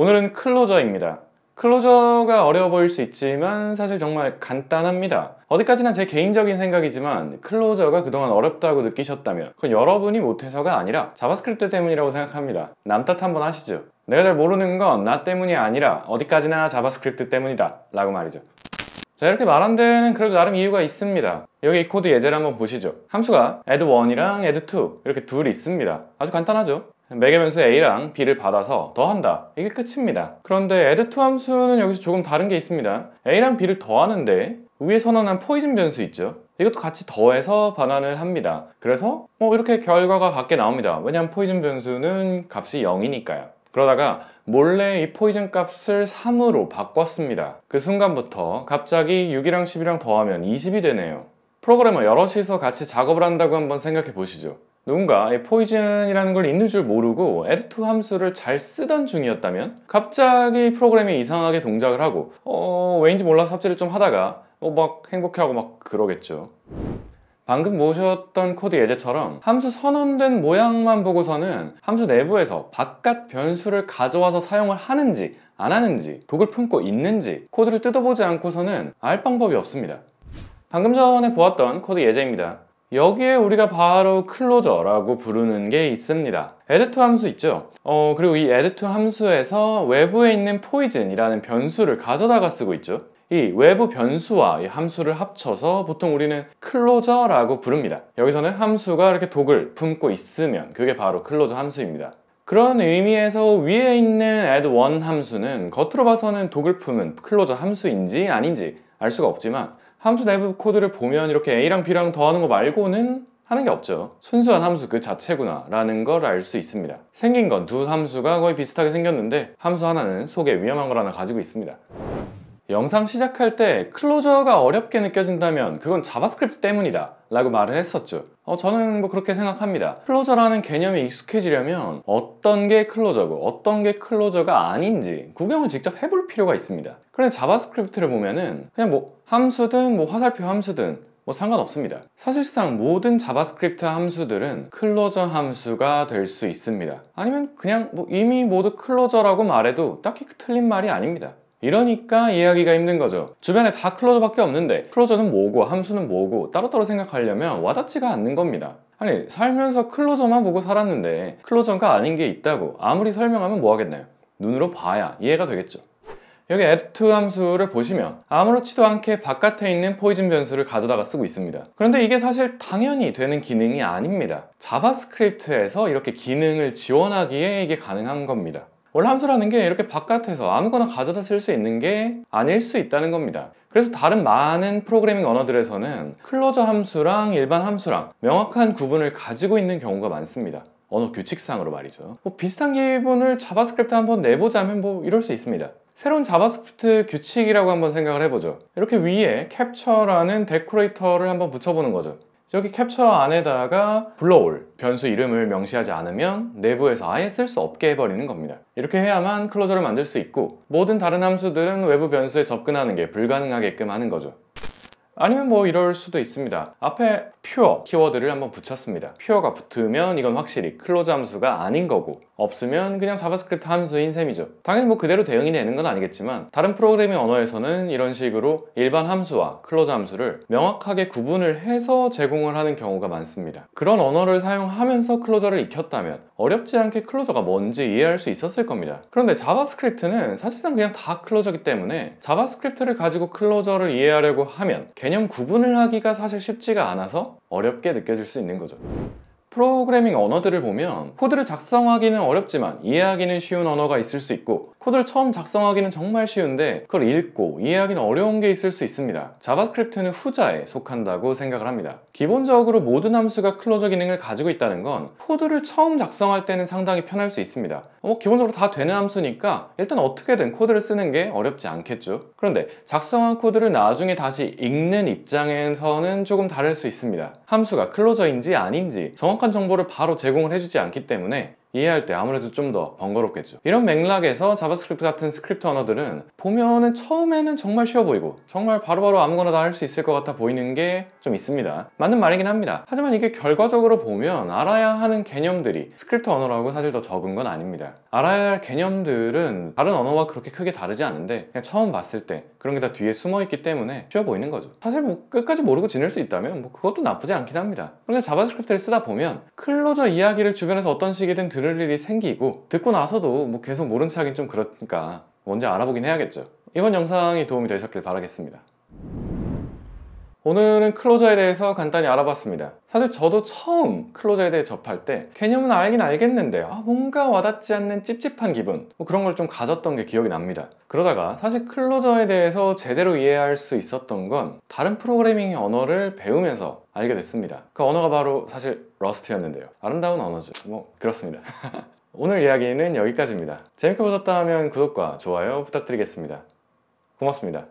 오늘은 클로저입니다. 클로저가 어려워 보일 수 있지만 사실 정말 간단합니다. 어디까지나 제 개인적인 생각이지만 클로저가 그동안 어렵다고 느끼셨다면 그건 여러분이 못해서가 아니라 자바스크립트 때문이라고 생각합니다. 남탓 한번 하시죠. 내가 잘 모르는 건 나 때문이 아니라 어디까지나 자바스크립트 때문이다 라고 말이죠. 자 이렇게 말한 데는 그래도 나름 이유가 있습니다 여기 이 코드 예제를 한번 보시죠 함수가 add1이랑 add2 이렇게 둘이 있습니다 아주 간단하죠 매개변수 a랑 b를 받아서 더한다 이게 끝입니다 그런데 add to 함수는 여기서 조금 다른 게 있습니다 a랑 b를 더하는데 위에 선언한 포이즌 변수 있죠 이것도 같이 더해서 반환을 합니다 그래서 뭐 이렇게 결과가 같게 나옵니다 왜냐하면 포이즌 변수는 값이 0이니까요 그러다가 몰래 이 포이즌 값을 3으로 바꿨습니다 그 순간부터 갑자기 6이랑 10이랑 더하면 20이 되네요 프로그래머 여럿이서 같이 작업을 한다고 한번 생각해 보시죠 누군가 이 포이즌이라는 걸 있는 줄 모르고 add2 함수를 잘 쓰던 중이었다면 갑자기 프로그램이 이상하게 동작을 하고 어 왜인지 몰라서 삽질을 좀 하다가 어, 막 행복해하고 막 그러겠죠 방금 보셨던 코드 예제처럼 함수 선언된 모양만 보고서는 함수 내부에서 바깥 변수를 가져와서 사용을 하는지 안 하는지 독을 품고 있는지 코드를 뜯어보지 않고서는 알 방법이 없습니다 방금 전에 보았던 코드 예제입니다 여기에 우리가 바로 클로저라고 부르는 게 있습니다 에드투 함수 있죠 어 그리고 이 에드투 함수에서 외부에 있는 포이즌이라는 변수를 가져다가 쓰고 있죠 이 외부 변수와 이 함수를 합쳐서 보통 우리는 클로저라고 부릅니다 여기서는 함수가 이렇게 독을 품고 있으면 그게 바로 클로저 함수입니다 그런 의미에서 위에 있는 add1 함수는 겉으로 봐서는 독을 품은 클로저 함수인지 아닌지 알 수가 없지만 함수 내부 코드를 보면 이렇게 a랑 b랑 더하는 거 말고는 하는 게 없죠 순수한 함수 그 자체구나 라는 걸 알 수 있습니다 생긴 건 두 함수가 거의 비슷하게 생겼는데 함수 하나는 속에 위험한 걸 하나 가지고 있습니다 영상 시작할 때 클로저가 어렵게 느껴진다면 그건 자바스크립트 때문이다 라고 말을 했었죠 어, 저는 뭐 그렇게 생각합니다 클로저라는 개념이 익숙해지려면 어떤 게 클로저고 어떤 게 클로저가 아닌지 구경을 직접 해볼 필요가 있습니다 그런데 자바스크립트를 보면은 그냥 뭐 함수든 뭐 화살표 함수든 뭐 상관없습니다 사실상 모든 자바스크립트 함수들은 클로저 함수가 될 수 있습니다 아니면 그냥 뭐 이미 모두 클로저라고 말해도 딱히 틀린 말이 아닙니다 이러니까 이해하기가 힘든 거죠 주변에 다 클로저밖에 없는데 클로저는 뭐고 함수는 뭐고 따로따로 생각하려면 와닿지가 않는 겁니다 아니 살면서 클로저만 보고 살았는데 클로저가 아닌 게 있다고 아무리 설명하면 뭐 하겠나요 눈으로 봐야 이해가 되겠죠 여기 add 함수를 보시면 아무렇지도 않게 바깥에 있는 포이즌 변수를 가져다가 쓰고 있습니다 그런데 이게 사실 당연히 되는 기능이 아닙니다 자바스크립트에서 이렇게 기능을 지원하기에 이게 가능한 겁니다 원래 함수라는 게 이렇게 바깥에서 아무거나 가져다 쓸 수 있는 게 아닐 수 있다는 겁니다 그래서 다른 많은 프로그래밍 언어들에서는 클로저 함수랑 일반 함수랑 명확한 구분을 가지고 있는 경우가 많습니다 언어 규칙상으로 말이죠 뭐 비슷한 기분을 자바스크립트 한번 내보자면 뭐 이럴 수 있습니다 새로운 자바스크립트 규칙이라고 한번 생각을 해보죠 이렇게 위에 캡처라는 데코레이터를 한번 붙여보는 거죠 여기 캡처 안에다가 불러올 변수 이름을 명시하지 않으면 내부에서 아예 쓸 수 없게 해버리는 겁니다. 이렇게 해야만 클로저를 만들 수 있고 모든 다른 함수들은 외부 변수에 접근하는 게 불가능하게끔 하는 거죠. 아니면 뭐 이럴 수도 있습니다 앞에 퓨어 키워드를 한번 붙였습니다 퓨어가 붙으면 이건 확실히 클로즈 함수가 아닌 거고 없으면 그냥 자바스크립트 함수인 셈이죠 당연히 뭐 그대로 대응이 되는 건 아니겠지만 다른 프로그래밍 언어에서는 이런 식으로 일반 함수와 클로즈 함수를 명확하게 구분을 해서 제공을 하는 경우가 많습니다 그런 언어를 사용하면서 클로저를 익혔다면 어렵지 않게 클로저가 뭔지 이해할 수 있었을 겁니다 그런데 자바스크립트는 사실상 그냥 다 클로저기 이 때문에 자바스크립트를 가지고 클로저를 이해하려고 하면 개념 구분을 하기가 사실 쉽지가 않아서 어렵게 느껴질 수 있는 거죠 프로그래밍 언어들을 보면 코드를 작성하기는 어렵지만 이해하기는 쉬운 언어가 있을 수 있고 코드를 처음 작성하기는 정말 쉬운데 그걸 읽고 이해하기는 어려운 게 있을 수 있습니다 자바스크립트는 후자에 속한다고 생각을 합니다 기본적으로 모든 함수가 클로저 기능을 가지고 있다는 건 코드를 처음 작성할 때는 상당히 편할 수 있습니다 뭐 기본적으로 다 되는 함수니까 일단 어떻게든 코드를 쓰는 게 어렵지 않겠죠 그런데 작성한 코드를 나중에 다시 읽는 입장에서는 조금 다를 수 있습니다 함수가 클로저인지 아닌지 정확 정확한 정보를 바로 제공을 해주지 않기 때문에 이해할 때 아무래도 좀 더 번거롭겠죠 이런 맥락에서 자바스크립트 같은 스크립트 언어들은 보면은 처음에는 정말 쉬워 보이고 정말 바로바로 아무거나 다 할 수 있을 것 같아 보이는 게 좀 있습니다 맞는 말이긴 합니다 하지만 이게 결과적으로 보면 알아야 하는 개념들이 스크립트 언어라고 사실 더 적은 건 아닙니다 알아야 할 개념들은 다른 언어와 그렇게 크게 다르지 않은데 그냥 처음 봤을 때 그런 게 다 뒤에 숨어 있기 때문에 쉬워 보이는 거죠 사실 뭐 끝까지 모르고 지낼 수 있다면 뭐 그것도 나쁘지 않긴 합니다 그런데 자바스크립트를 쓰다 보면 클로저 이야기를 주변에서 어떤 식이든 들을 일이 생기고 듣고 나서도 뭐 계속 모른 척 하긴 좀 그러니까 먼저 알아보긴 해야겠죠 이번 영상이 도움이 되셨길 바라겠습니다 오늘은 클로저에 대해서 간단히 알아봤습니다 사실 저도 처음 클로저에 대해 접할 때 개념은 알긴 알겠는데 아, 뭔가 와닿지 않는 찝찝한 기분 뭐 그런 걸 좀 가졌던 게 기억이 납니다 그러다가 사실 클로저에 대해서 제대로 이해할 수 있었던 건 다른 프로그래밍의 언어를 배우면서 알게 됐습니다 그 언어가 바로 사실 러스트였는데요 아름다운 언어죠 뭐 그렇습니다 오늘 이야기는 여기까지입니다 재밌게 보셨다면 구독과 좋아요 부탁드리겠습니다 고맙습니다